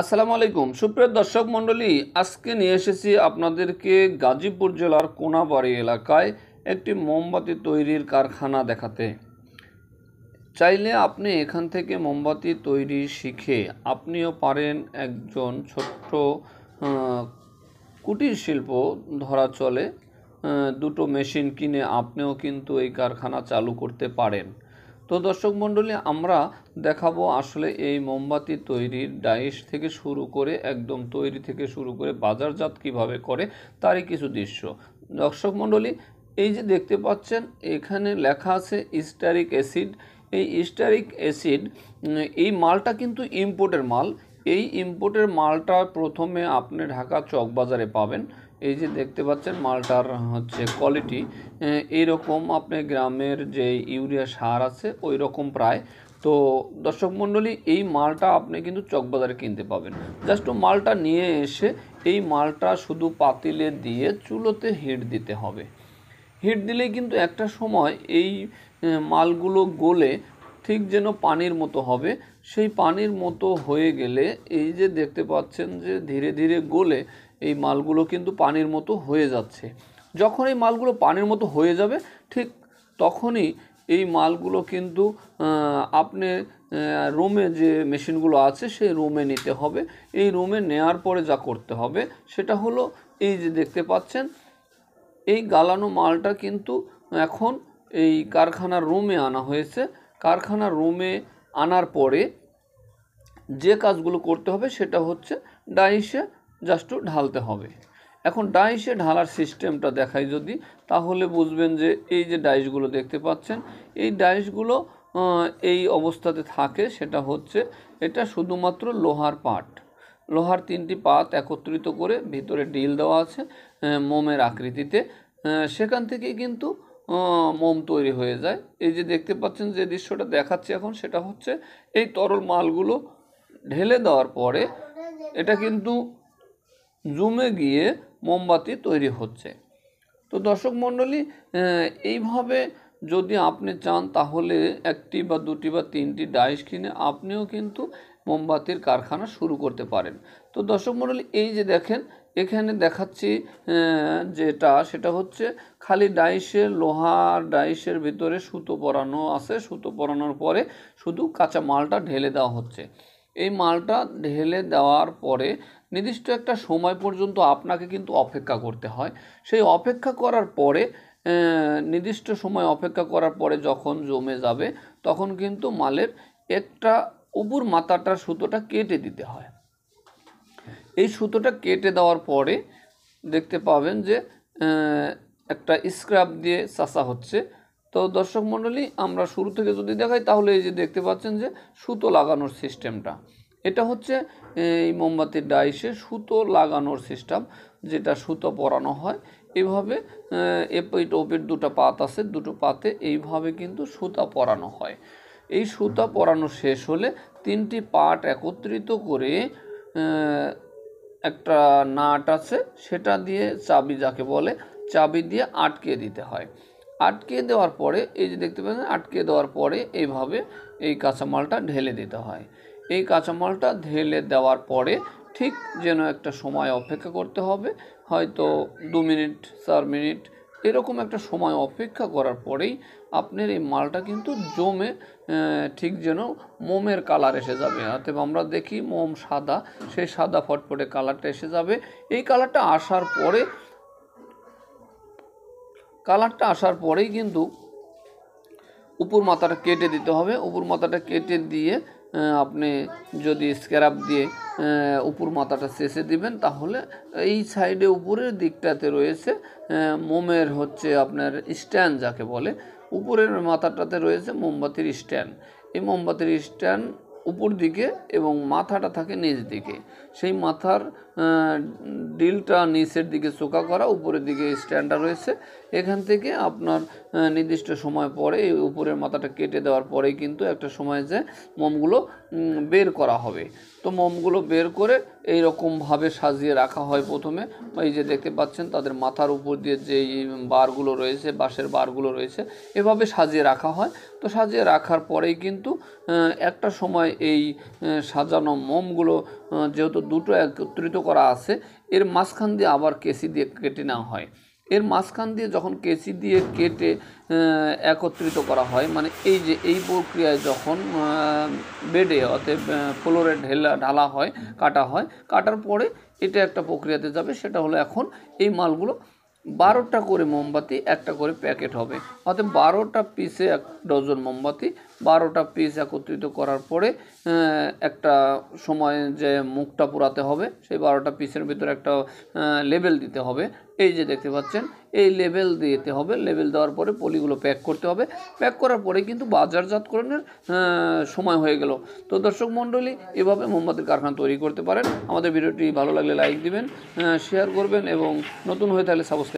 আসসালামু আলাইকুম সুপ্রিয় দর্শক মণ্ডলী আজকে নিয়ে এসেছি আপনাদেরকে গাজীপুর জেলার কোনাবাড়ি এলাকায় একটি মোমবাতি তৈরির কারখানা দেখাতে চাইলে আপনি এখান থেকে মোমবাতি তৈরি শিখে আপনিও পারেন একজন ছোট্ট কুটির শিল্প ধরা চলে দুটো মেশিন কিনে আপনিও কিন্তু এই কারখানা চালু করতে পারেন তো দর্শক মণ্ডলী আমরা দেখাবো আসলে এই মোমবাতি তৈরির ডাইস থেকে শুরু করে একদম তৈরি থেকে শুরু করে বাজারজাত কিভাবে করে তারই কিছু দৃশ্য দর্শক মণ্ডলী এই যে দেখতে পাচ্ছেন এখানে লেখা আছে ইস্টারিক অ্যাসিড এই ইস্টারিক অ্যাসিড এই মালটা কিন্তু ইম্পোর্টের মাল এই ইম্পোর্টের মালটা প্রথমে আপনি ঢাকা চকবাজারে পাবেন এই যে দেখতে পাচ্ছেন মালটার হচ্ছে কোয়ালিটি এইরকম আপনি গ্রামের যে ইউরিয়া সার আছে ওই রকম প্রায় তো দর্শক মণ্ডলী এই মালটা আপনি কিন্তু চকবাজারে কিনতে পাবেন জাস্ট মালটা নিয়ে এসে এই মালটা শুধু পাতিলে দিয়ে চুলোতে হিট দিতে হবে হিট দিলে কিন্তু একটা সময় এই মালগুলো গলে ঠিক যেন পানির মতো হবে সেই পানির মতো হয়ে গেলে এই যে দেখতে পাচ্ছেন যে ধীরে ধীরে গলে এই মালগুলো কিন্তু পানির মতো হয়ে যাচ্ছে যখন এই মালগুলো পানির মতো হয়ে যাবে ঠিক তখনই এই মালগুলো কিন্তু আপনি রুমে যে মেশিনগুলো আছে সেই রুমে নিতে হবে এই রুমে নেয়ার পরে যা করতে হবে সেটা হলো এই যে দেখতে পাচ্ছেন এই গালানো মালটা কিন্তু এখন এই কারখানার রুমে আনা হয়েছে কারখানার রুমে আনার পরে যে কাজগুলো করতে হবে সেটা হচ্ছে ডাইসে জাস্ট ঢালতে হবে এখন ডাইসে ঢালার সিস্টেমটা দেখাই যদি তাহলে বুঝবেন যে এই যে ডাইসগুলো দেখতে পাচ্ছেন এই ডাইসগুলো এই অবস্থাতে থাকে সেটা হচ্ছে এটা শুধুমাত্র লোহার পাট লোহার তিনটি পাত একত্রিত করে ভিতরে ডিল দেওয়া আছে মোমের আকৃতিতে সেখান থেকেই কিন্তু মোম তৈরি হয়ে যায় এই যে দেখতে পাচ্ছেন যে দৃশ্যটা দেখাচ্ছি এখন সেটা হচ্ছে এই তরল মালগুলো ঢেলে দেওয়ার পরে এটা কিন্তু জুমে গিয়ে মোমবাতি তৈরি হচ্ছে তো দর্শক মণ্ডলী এইভাবে যদি আপনি চান তাহলে একটি বা দুটি বা তিনটি ডাইস কিনে আপনিও কিন্তু মোমবাতির কারখানা শুরু করতে পারেন তো দর্শক মণ্ডলী এই যে দেখেন এখানে দেখাচ্ছি যেটা সেটা হচ্ছে খালি ডাইসের লোহার ডাইসের ভিতরে সুতো পরানো আছে সুতো পরানোর পরে শুধু কাঁচা মালটা ঢেলে দেওয়া হচ্ছে এই মালটা ঢেলে দেওয়ার পরে নির্দিষ্ট একটা সময় পর্যন্ত আপনাকে কিন্তু অপেক্ষা করতে হয় সেই অপেক্ষা করার পরে নির্দিষ্ট সময় অপেক্ষা করার পরে যখন জমে যাবে তখন কিন্তু মালের একটা উপর মাথাটা সুতোটা কেটে দিতে হয় এই সুতোটা কেটে দেওয়ার পরে দেখতে পাবেন যে একটা স্ক্রাব দিয়ে চাষা হচ্ছে তো দর্শক মণ্ডলী আমরা শুরু থেকে যদি দেখাই তাহলে এই যে দেখতে পাচ্ছেন যে সুতো লাগানোর সিস্টেমটা এটা হচ্ছে এই মোমবাতির ডাইসে সুতো লাগানোর সিস্টেম যেটা সুতো পরানো হয় এভাবে এপি ওপিট দুটো পাত আছে দুটো পাতে এইভাবে কিন্তু সুতা পরানো হয় এই সুতা পরানো শেষ হলে তিনটি পাট একত্রিত করে একটা নাট আছে সেটা দিয়ে চাবি যাকে বলে চাবি দিয়ে আটকে দিতে হয় আটকে দেওয়ার পরে এই যে দেখতে পাচ্ছেন আটকে দেওয়ার পরে এইভাবে এই কাঁচামালটা ঢেলে দিতে হয় এই কাঁচামালটা ঢেলে দেওয়ার পরে ঠিক যেন একটা সময় অপেক্ষা করতে হবে হয়তো দু মিনিট চার মিনিট এরকম একটা সময় অপেক্ষা করার পরেই আপনার এই মালটা কিন্তু জমে ঠিক যেন মোমের কালার এসে যাবে অতএব আমরা দেখি মোম সাদা সেই সাদা ফটফটে কালারটা এসে যাবে এই কালারটা আসার পরে কালারটা আসার পরেই কিন্তু উপর মাথাটা কেটে দিতে হবে উপর মাথাটা কেটে দিয়ে আপনি যদি স্ক্যারাপ দিয়ে উপর মাথাটা শেষে দিবেন তাহলে এই সাইডে উপরের দিকটাতে রয়েছে মোমের হচ্ছে আপনার স্ট্যান্ড যাকে বলে উপরের মাথাটাতে রয়েছে মোমবাতির স্ট্যান্ড এই মোমবাতির স্ট্যান্ড উপর দিকে এবং মাথাটা থাকে নিচ দিকে সেই মাথার ডিলটা নিচের দিকে চোকা করা উপরের দিকে স্ট্যান্ডটা রয়েছে এখান থেকে আপনার নির্দিষ্ট সময় পরে এই উপরের মাথাটা কেটে দেওয়ার পরেই কিন্তু একটা সময় যে মোমগুলো বের করা হবে তো মোমগুলো বের করে এই রকমভাবে সাজিয়ে রাখা হয় প্রথমে এই যে দেখতে পাচ্ছেন তাদের মাথার উপর দিয়ে যেই বারগুলো রয়েছে বাঁশের বারগুলো রয়েছে এভাবে সাজিয়ে রাখা হয় তো সাজিয়ে রাখার পরেই কিন্তু একটা সময় এই সাজানো মোমগুলো যেহেতু দুটো একত্রিত করা আছে এর মাঝখান দিয়ে আবার কেসি দিয়ে কেটে নেওয়া হয় এর মাঝখান দিয়ে যখন কেচি দিয়ে কেটে একত্রিত করা হয় মানে এই যে এই প্রক্রিয়ায় যখন বেডে অতএব ফ্লোরে ঢেলা ঢালা হয় কাটা হয় কাটার পরে এটা একটা প্রক্রিয়াতে যাবে সেটা হলো এখন এই মালগুলো বারোটা করে মোমবাতি একটা করে প্যাকেট হবে অর্থাৎ বারোটা পিসে এক ডজন মোমবাতি বারোটা পিস একত্রিত করার পরে একটা সময় যে মুখটা পুরাতে হবে সেই বারোটা পিসের ভিতরে একটা লেবেল দিতে হবে এই যে দেখতে পাচ্ছেন এই লেবেল দিতে হবে লেবেল দেওয়ার পরে পলিগুলো প্যাক করতে হবে প্যাক করার পরে কিন্তু বাজারজাতকরণের সময় হয়ে গেল তো দর্শক মণ্ডলী এভাবে মোমবাতির কারখানা তৈরি করতে পারেন আমাদের ভিডিওটি ভালো লাগলে লাইক দিবেন শেয়ার করবেন এবং নতুন হয়ে থাকলে সাবস্ক্রাইব